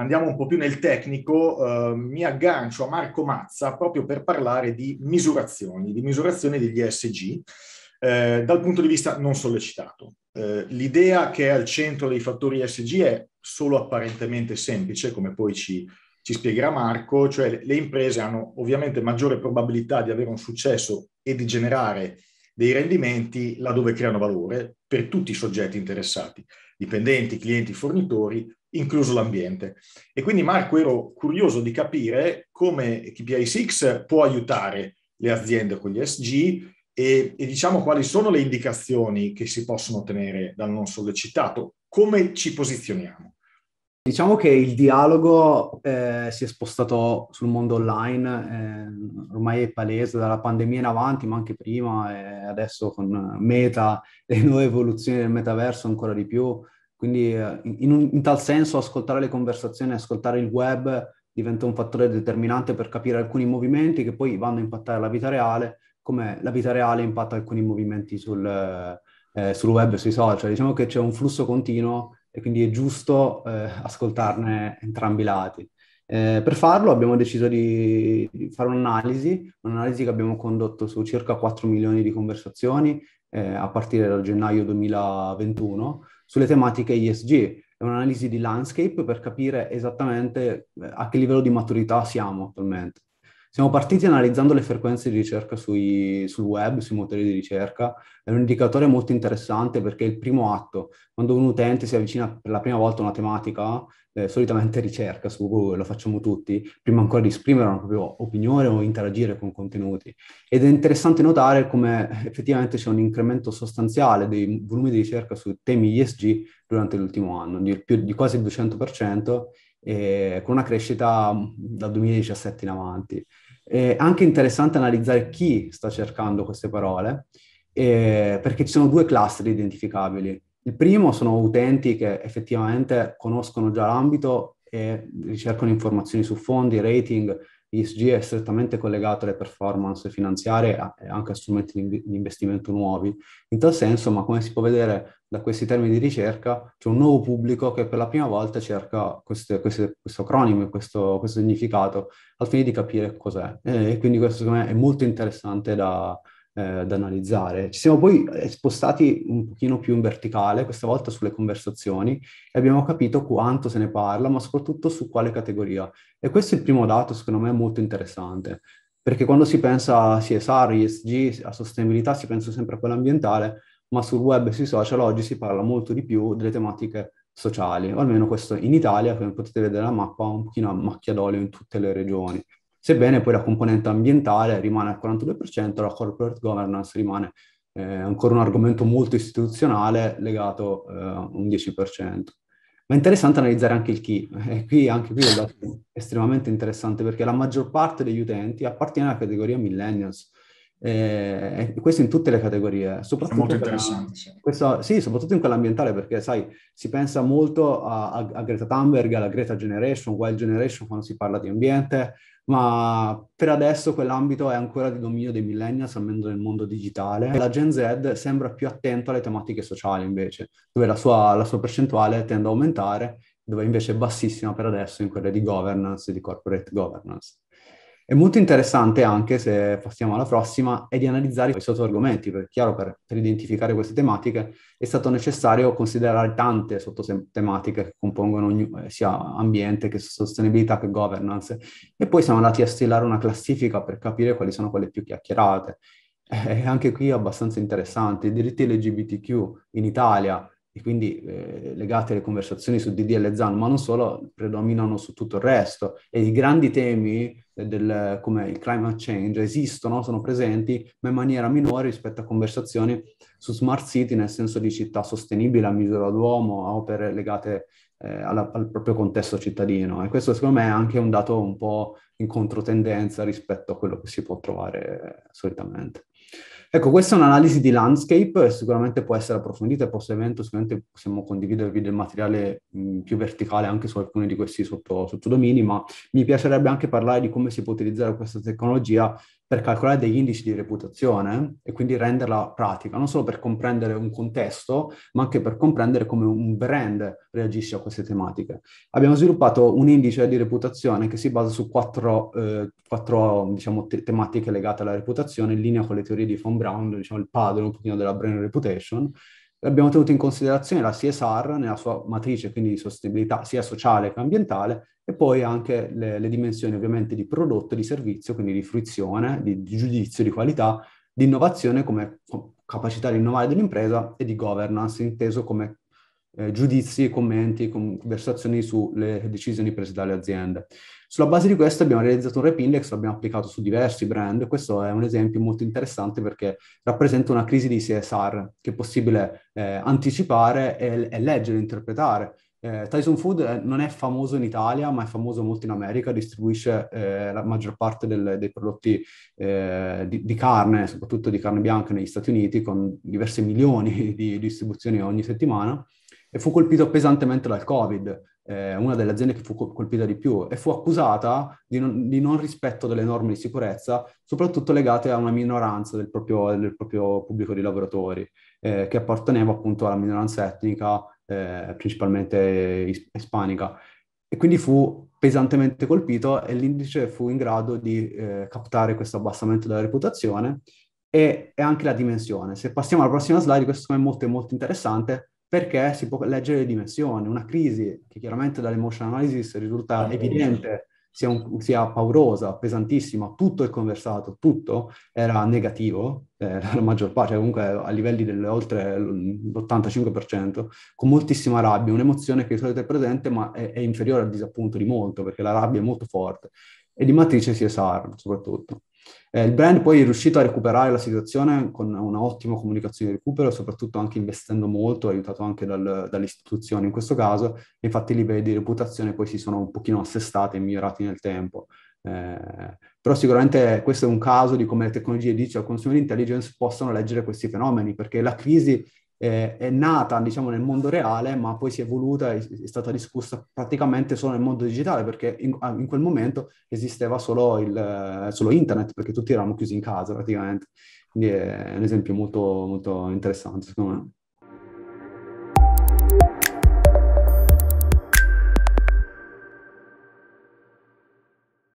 andiamo un po' più nel tecnico, eh, mi aggancio a Marco Mazza proprio per parlare di misurazioni, di misurazione degli ESG eh, dal punto di vista non sollecitato. Eh, l'idea che è al centro dei fattori ESG è solo apparentemente semplice, come poi ci, ci spiegherà Marco, cioè le imprese hanno ovviamente maggiore probabilità di avere un successo e di generare dei rendimenti laddove creano valore per tutti i soggetti interessati, dipendenti, clienti, fornitori, incluso l'ambiente. E quindi Marco ero curioso di capire come KPI6 può aiutare le aziende con gli SG e, e, diciamo quali sono le indicazioni che si possono ottenere dal non sollecitato, come ci posizioniamo. Diciamo che il dialogo eh, si è spostato sul mondo online, eh, ormai è palese dalla pandemia in avanti, ma anche prima e adesso con Meta, le nuove evoluzioni del metaverso ancora di più, quindi eh, in, un, in, tal senso ascoltare le conversazioni, ascoltare il web diventa un fattore determinante per capire alcuni movimenti che poi vanno a impattare la vita reale, come la vita reale impatta alcuni movimenti sul, eh, sul web e sui social. Diciamo che c'è un flusso continuo e quindi è giusto eh, ascoltarne entrambi i lati. Eh, per farlo abbiamo deciso di, di, fare un'analisi, un'analisi che abbiamo condotto su circa 4 milioni di conversazioni eh, a partire dal gennaio 2021, sulle tematiche ISG. È un'analisi di landscape per capire esattamente eh, a che livello di maturità siamo attualmente. Siamo partiti analizzando le frequenze di ricerca sui, sul web, sui motori di ricerca. È un indicatore molto interessante perché è il primo atto. Quando un utente si avvicina per la prima volta a una tematica, eh, solitamente ricerca su Google, lo facciamo tutti, prima ancora di esprimere una propria opinione o interagire con contenuti. Ed è interessante notare come eh, effettivamente c'è un incremento sostanziale dei volumi di ricerca su temi ESG durante l'ultimo anno, di, più, di quasi il 200%, eh, con una crescita mm, dal 2017 in avanti. È anche interessante analizzare chi sta cercando queste parole, eh, perché ci sono due cluster identificabili. Il primo sono utenti che effettivamente conoscono già l'ambito e ricercano informazioni su fondi, rating ESG è strettamente collegato alle performance finanziarie e anche a strumenti di investimento nuovi. In tal senso, ma come si può vedere da questi termini di ricerca, c'è un nuovo pubblico che per la prima volta cerca queste, queste, questo acronimo, questo, questo significato, al fine di capire cos'è. E quindi questo secondo me è molto interessante da, eh, da analizzare. Ci siamo poi eh, spostati un pochino più in verticale, questa volta sulle conversazioni, e abbiamo capito quanto se ne parla, ma soprattutto su quale categoria. E questo è il primo dato, secondo me, molto interessante, perché quando si pensa a CSR, ESG, a sostenibilità, si pensa sempre a quello ambientale, ma sul web e sui social oggi si parla molto di più delle tematiche sociali, o almeno questo in Italia, come potete vedere la mappa, un pochino a macchia d'olio in tutte le regioni sebbene poi la componente ambientale rimane al 42%, la corporate governance rimane eh, ancora un argomento molto istituzionale legato eh, a un 10%. Ma è interessante analizzare anche il chi, e qui anche qui è estremamente interessante perché la maggior parte degli utenti appartiene alla categoria millennials, eh, questo in tutte le categorie, eh, soprattutto, molto in interessante. Quella, questa, sì, soprattutto in quella ambientale, perché sai, si pensa molto a, a, a, Greta Thunberg, alla Greta Generation, Wild Generation quando si parla di ambiente, ma per adesso quell'ambito è ancora di dominio dei millennials, almeno nel mondo digitale. La Gen Z sembra più attenta alle tematiche sociali invece, dove la sua, la sua percentuale tende ad aumentare, dove invece è bassissima per adesso in quelle di governance di corporate governance. È molto interessante anche, se passiamo alla prossima, è di analizzare i sottoargomenti, perché chiaro per, per, identificare queste tematiche è stato necessario considerare tante sottotematiche che compongono ogni, eh, sia ambiente che sostenibilità che governance e poi siamo andati a stilare una classifica per capire quali sono quelle più chiacchierate. E eh, anche qui è abbastanza interessante, i diritti LGBTQ in Italia e quindi eh, legate alle conversazioni su DDL ZAN, ma non solo, predominano su tutto il resto e i grandi temi del, come il climate change esistono, sono presenti, ma in maniera minore rispetto a conversazioni su smart city, nel senso di città sostenibile a misura d'uomo, a opere legate eh, alla, al proprio contesto cittadino. E questo secondo me è anche un dato un po' in controtendenza rispetto a quello che si può trovare eh, solitamente. Ecco, questa è un'analisi di landscape, sicuramente può essere approfondita e prossimo evento, sicuramente possiamo condividervi del materiale mh, più verticale anche su alcuni di questi sottodomini, sotto ma mi piacerebbe anche parlare di come si può utilizzare questa tecnologia per calcolare degli indici di reputazione e quindi renderla pratica, non solo per comprendere un contesto, ma anche per comprendere come un brand reagisce a queste tematiche. Abbiamo sviluppato un indice di reputazione che si basa su quattro, eh, quattro diciamo, te- tematiche legate alla reputazione, in linea con le teorie di Von Brown, diciamo, il padre un pochino della brand reputation, abbiamo tenuto in considerazione la CSR nella sua matrice, quindi di sostenibilità sia sociale che ambientale, e poi anche le, le dimensioni ovviamente di prodotto, di servizio, quindi di fruizione, di, di giudizio, di qualità, di innovazione come capacità di innovare dell'impresa e di governance, inteso come eh, giudizi commenti, conversazioni sulle decisioni prese dalle aziende. Sulla base di questo abbiamo realizzato un rep index, l'abbiamo applicato su diversi brand. Questo è un esempio molto interessante perché rappresenta una crisi di CSR che è possibile eh, anticipare e, e leggere, interpretare. Eh, Tyson Food eh, non è famoso in Italia, ma è famoso molto in America, distribuisce eh, la maggior parte del, dei prodotti eh, di, di, carne, soprattutto di carne bianca negli Stati Uniti, con diverse milioni di distribuzioni ogni settimana e fu colpito pesantemente dal Covid, eh, una delle aziende che fu colpita di più, e fu accusata di non, di non rispetto delle norme di sicurezza, soprattutto legate a una minoranza del proprio, del proprio pubblico di lavoratori, eh, che apparteneva appunto alla minoranza etnica, eh, principalmente is- ispanica. E quindi fu pesantemente colpito e l'indice fu in grado di eh, captare questo abbassamento della reputazione e, e anche la dimensione. Se passiamo alla prossima slide, questo è molto, molto interessante perché si può leggere le dimensioni. Una crisi che chiaramente dall'emotion analysis risulta ah, evidente sia, un, sia, paurosa, pesantissima, tutto il conversato, tutto era negativo, eh, la maggior parte, cioè comunque a livelli dell'oltre l'85%, con moltissima rabbia, un'emozione che di solito è presente ma è, è inferiore al disappunto di molto, perché la rabbia è molto forte, e di matrice si esarma soprattutto. Eh, il brand poi è riuscito a recuperare la situazione con un'ottima comunicazione di recupero, soprattutto anche investendo molto, aiutato anche dal, dalle in questo caso, infatti i livelli di reputazione poi si sono un pochino assestati e migliorati nel tempo. Eh, però sicuramente questo è un caso di come le tecnologie dice al consumer intelligence possono leggere questi fenomeni, perché la crisi eh, è nata diciamo, nel mondo reale, ma poi si è evoluta, e è stata discussa praticamente solo nel mondo digitale, perché in, ah, in quel momento esisteva solo, il, eh, solo, internet, perché tutti eravamo chiusi in casa praticamente. Quindi è un esempio molto, molto interessante, secondo me.